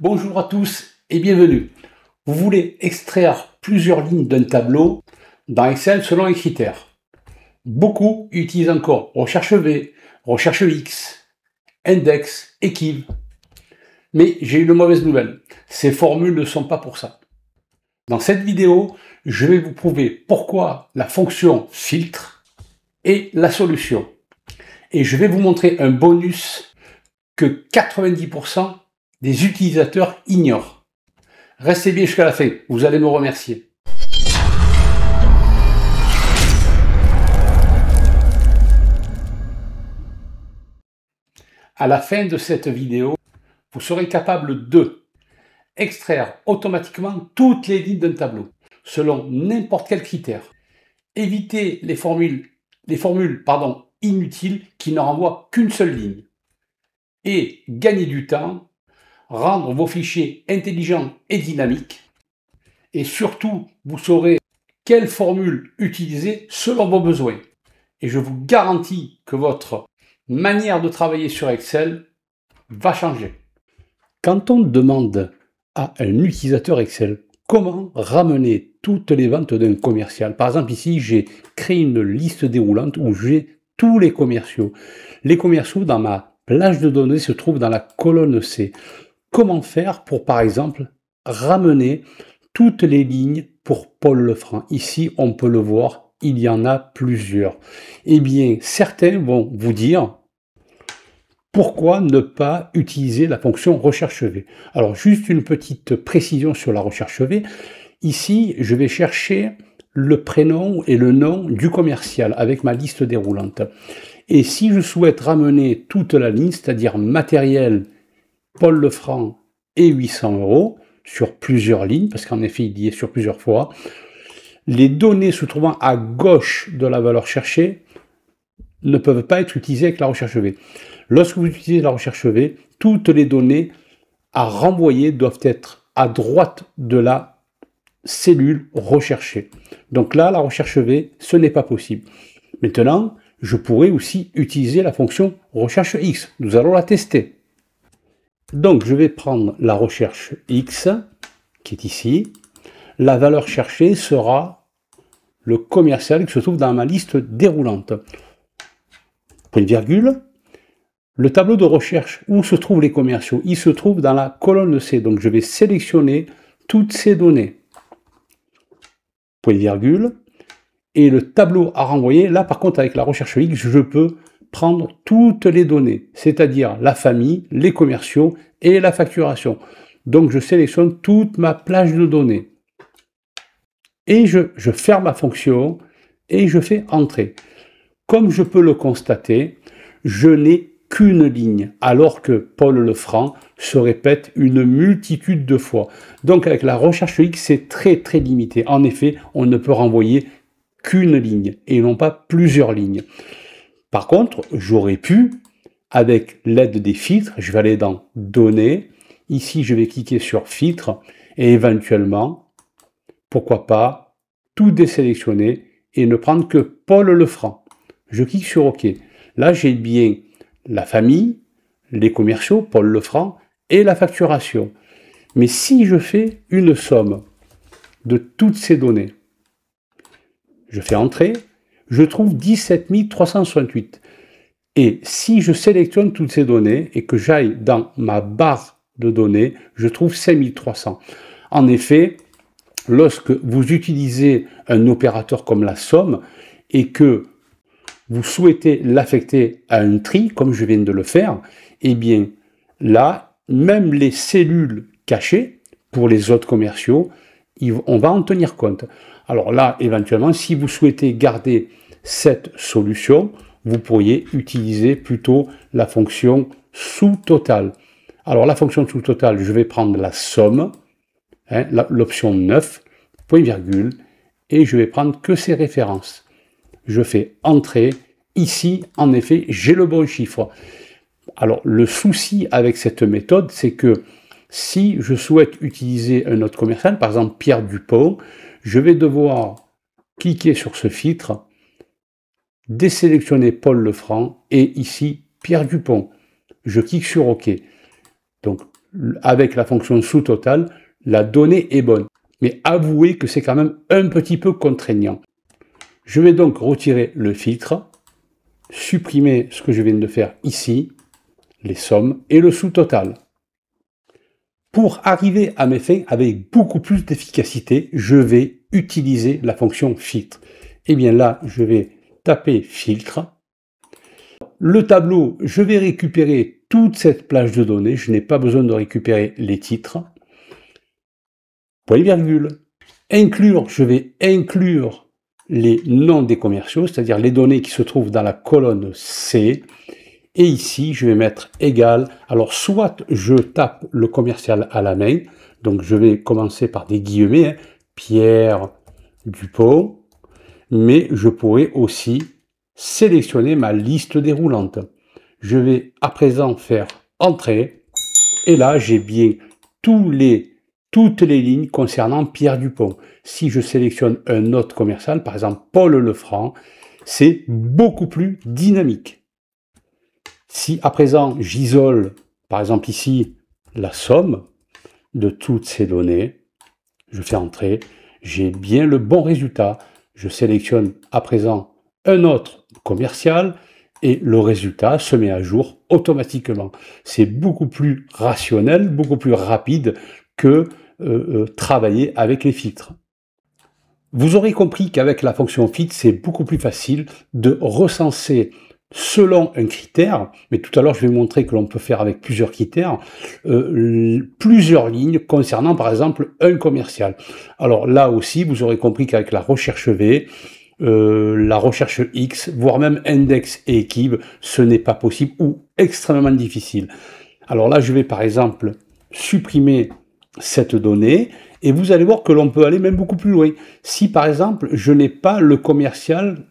Bonjour à tous et bienvenue. Vous voulez extraire plusieurs lignes d'un tableau dans Excel selon les critères. Beaucoup utilisent encore recherche V, recherche X, index, équive. Mais j'ai eu une mauvaise nouvelle. Ces formules ne sont pas pour ça. Dans cette vidéo, je vais vous prouver pourquoi la fonction filtre est la solution. Et je vais vous montrer un bonus que 90% des utilisateurs ignorent. Restez bien jusqu'à la fin, vous allez me remercier. À la fin de cette vidéo, vous serez capable de extraire automatiquement toutes les lignes d'un tableau selon n'importe quel critère. Éviter les formules, formules inutiles qui ne renvoient qu'une seule ligne. Et gagner du temps rendre vos fichiers intelligents et dynamiques. Et surtout, vous saurez quelle formule utiliser selon vos besoins. Et je vous garantis que votre manière de travailler sur Excel va changer. Quand on demande à un utilisateur Excel comment ramener toutes les ventes d'un commercial, par exemple ici j'ai créé une liste déroulante où j'ai tous les commerciaux. Les commerciaux dans ma plage de données se trouvent dans la colonne C comment faire pour, par exemple, ramener toutes les lignes pour Paul Lefranc. Ici, on peut le voir, il y en a plusieurs. Eh bien, certains vont vous dire pourquoi ne pas utiliser la fonction recherche V. Alors, juste une petite précision sur la recherche V. Ici, je vais chercher le prénom et le nom du commercial avec ma liste déroulante. Et si je souhaite ramener toute la ligne, c'est-à-dire matériel, Paul Lefranc et 800 euros sur plusieurs lignes, parce qu'en effet, il y est sur plusieurs fois. Les données se trouvant à gauche de la valeur cherchée ne peuvent pas être utilisées avec la recherche V. Lorsque vous utilisez la recherche V, toutes les données à renvoyer doivent être à droite de la cellule recherchée. Donc là, la recherche V, ce n'est pas possible. Maintenant, je pourrais aussi utiliser la fonction recherche X. Nous allons la tester. Donc je vais prendre la recherche X, qui est ici. La valeur cherchée sera le commercial qui se trouve dans ma liste déroulante. Point virgule. Le tableau de recherche où se trouvent les commerciaux, il se trouve dans la colonne C. Donc je vais sélectionner toutes ces données. Point virgule. Et le tableau à renvoyer, là par contre avec la recherche X, je peux prendre toutes les données, c'est-à-dire la famille, les commerciaux et la facturation. Donc je sélectionne toute ma plage de données. Et je, ferme ma fonction et je fais entrer. Comme je peux le constater, je n'ai qu'une ligne, alors que Paul Lefranc se répète une multitude de fois. Donc avec la recherche X, c'est très très limité. En effet, on ne peut renvoyer qu'une ligne et non pas plusieurs lignes. Par contre, j'aurais pu, avec l'aide des filtres, je vais aller dans Données. Ici, je vais cliquer sur Filtres et éventuellement, pourquoi pas, tout désélectionner et ne prendre que Paul Lefranc. Je clique sur OK. Là, j'ai bien la famille, les commerciaux, Paul Lefranc et la facturation. Mais si je fais une somme de toutes ces données, je fais Entrée je trouve 17 Et si je sélectionne toutes ces données et que j'aille dans ma barre de données, je trouve 5300. En effet, lorsque vous utilisez un opérateur comme la somme et que vous souhaitez l'affecter à un tri, comme je viens de le faire, eh bien là, même les cellules cachées, pour les autres commerciaux, on va en tenir compte. Alors là, éventuellement, si vous souhaitez garder cette solution, vous pourriez utiliser plutôt la fonction sous total Alors la fonction sous total je vais prendre la somme, hein, l'option 9, point virgule, et je vais prendre que ces références. Je fais entrer. Ici, en effet, j'ai le bon chiffre. Alors le souci avec cette méthode, c'est que si je souhaite utiliser un autre commercial, par exemple Pierre Dupont, je vais devoir cliquer sur ce filtre, désélectionner Paul Lefranc et ici Pierre Dupont. Je clique sur OK. Donc avec la fonction sous total, la donnée est bonne. Mais avouez que c'est quand même un petit peu contraignant. Je vais donc retirer le filtre, supprimer ce que je viens de faire ici, les sommes et le sous total. Pour arriver à mes fins avec beaucoup plus d'efficacité, je vais utiliser la fonction filtre. Et eh bien là, je vais taper filtre. Le tableau, je vais récupérer toute cette plage de données, je n'ai pas besoin de récupérer les titres. Point virgule. Inclure, je vais inclure les noms des commerciaux, c'est-à-dire les données qui se trouvent dans la colonne C. Et ici, je vais mettre égal. Alors, soit je tape le commercial à la main, donc je vais commencer par des guillemets, hein. Pierre Dupont mais je pourrais aussi sélectionner ma liste déroulante. Je vais à présent faire Entrée, et là j'ai bien toutes les lignes concernant Pierre Dupont. Si je sélectionne un autre commercial, par exemple Paul Lefranc, c'est beaucoup plus dynamique. Si à présent j'isole, par exemple ici, la somme de toutes ces données, je fais entrer, j'ai bien le bon résultat. Je sélectionne à présent un autre commercial et le résultat se met à jour automatiquement. C'est beaucoup plus rationnel, beaucoup plus rapide que euh, euh, travailler avec les filtres. Vous aurez compris qu'avec la fonction FIT, c'est beaucoup plus facile de recenser selon un critère, mais tout à l'heure je vais vous montrer que l'on peut faire avec plusieurs critères, euh, plusieurs lignes concernant par exemple un commercial. Alors là aussi, vous aurez compris qu'avec la recherche V, euh, la recherche X, voire même index et équipe, ce n'est pas possible ou extrêmement difficile. Alors là, je vais par exemple supprimer cette donnée et vous allez voir que l'on peut aller même beaucoup plus loin. Si par exemple, je n'ai pas le commercial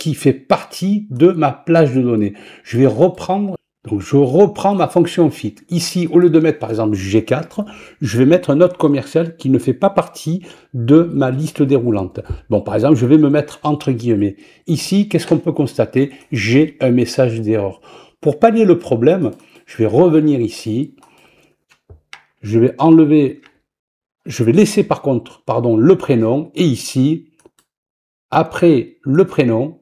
qui fait partie de ma plage de données. Je vais reprendre, donc je reprends ma fonction fit. Ici, au lieu de mettre par exemple G4, je vais mettre un autre commercial qui ne fait pas partie de ma liste déroulante. Bon, par exemple, je vais me mettre entre guillemets. Ici, qu'est-ce qu'on peut constater J'ai un message d'erreur. Pour pallier le problème, je vais revenir ici. Je vais enlever, je vais laisser par contre, pardon, le prénom. Et ici, après le prénom,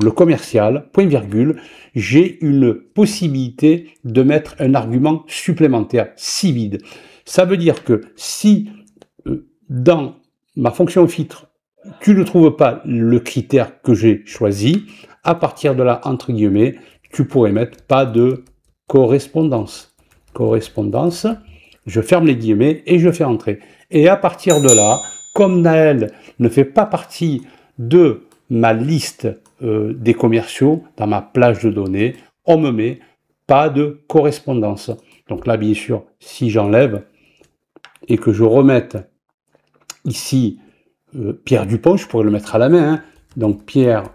le commercial, point virgule, j'ai une possibilité de mettre un argument supplémentaire, si vide. Ça veut dire que si euh, dans ma fonction filtre, tu ne trouves pas le critère que j'ai choisi, à partir de là, entre guillemets, tu pourrais mettre pas de correspondance. Correspondance, je ferme les guillemets et je fais entrer. Et à partir de là, comme Naël ne fait pas partie de ma liste euh, des commerciaux dans ma plage de données, on me met pas de correspondance. Donc là, bien sûr, si j'enlève et que je remette ici euh, Pierre Dupont, je pourrais le mettre à la main, hein. donc Pierre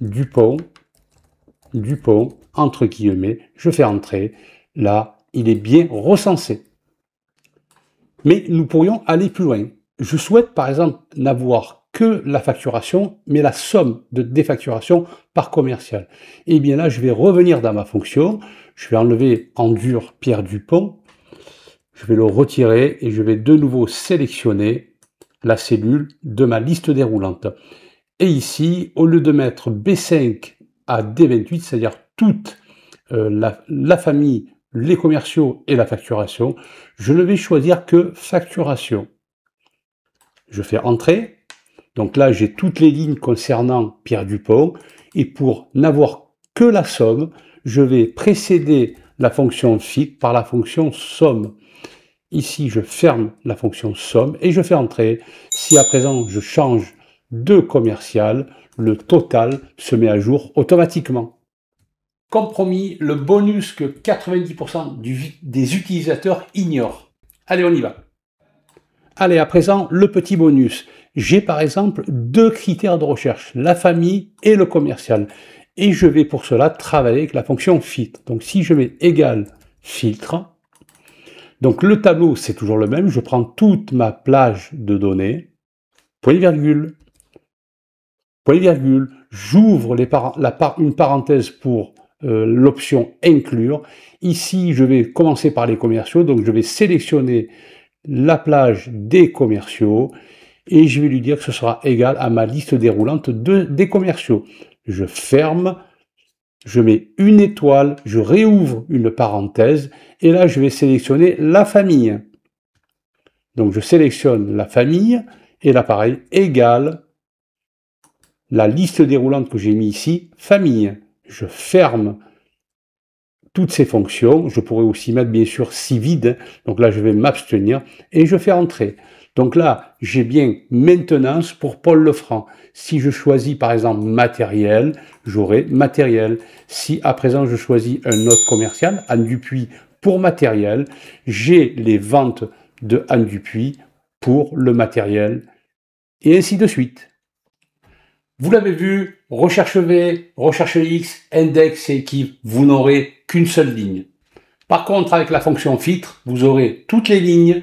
Dupont, Dupont, entre guillemets, je fais entrer, là, il est bien recensé. Mais nous pourrions aller plus loin. Je souhaite, par exemple, n'avoir que la facturation, mais la somme de défacturation par commercial. Et eh bien là, je vais revenir dans ma fonction, je vais enlever en dur Pierre Dupont, je vais le retirer et je vais de nouveau sélectionner la cellule de ma liste déroulante. Et ici, au lieu de mettre B5 à D28, c'est-à-dire toute euh, la, la famille, les commerciaux et la facturation, je ne vais choisir que facturation je fais entrer. Donc là, j'ai toutes les lignes concernant Pierre Dupont. Et pour n'avoir que la somme, je vais précéder la fonction fit par la fonction somme. Ici, je ferme la fonction somme et je fais entrer. Si à présent, je change de commercial, le total se met à jour automatiquement. Compromis, le bonus que 90% des utilisateurs ignorent. Allez, on y va. Allez, à présent, le petit bonus. J'ai par exemple deux critères de recherche, la famille et le commercial. Et je vais pour cela travailler avec la fonction filtre. Donc si je mets égal filtre, donc le tableau c'est toujours le même, je prends toute ma plage de données, point virgule, point virgule, j'ouvre une parenthèse pour euh, l'option inclure. Ici je vais commencer par les commerciaux, donc je vais sélectionner la plage des commerciaux et je vais lui dire que ce sera égal à ma liste déroulante des commerciaux. Je ferme, je mets une étoile, je réouvre une parenthèse et là je vais sélectionner la famille. Donc je sélectionne la famille et l'appareil égale la liste déroulante que j'ai mis ici, famille. Je ferme toutes ces fonctions. Je pourrais aussi mettre bien sûr si vide. Donc là, je vais m'abstenir et je fais entrer. Donc là, j'ai bien maintenance pour Paul Lefranc. Si je choisis par exemple matériel, j'aurai matériel. Si à présent je choisis un autre commercial, Anne Dupuis pour matériel, j'ai les ventes de Anne Dupuis pour le matériel et ainsi de suite. Vous l'avez vu, recherche V, recherche X, index et équipe, vous n'aurez qu'une seule ligne. Par contre, avec la fonction filtre, vous aurez toutes les lignes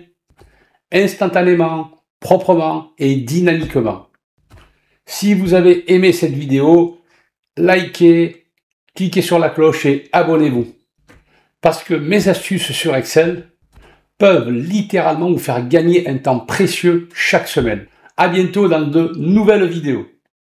instantanément, proprement et dynamiquement. Si vous avez aimé cette vidéo, likez, cliquez sur la cloche et abonnez-vous. Parce que mes astuces sur Excel peuvent littéralement vous faire gagner un temps précieux chaque semaine. À bientôt dans de nouvelles vidéos.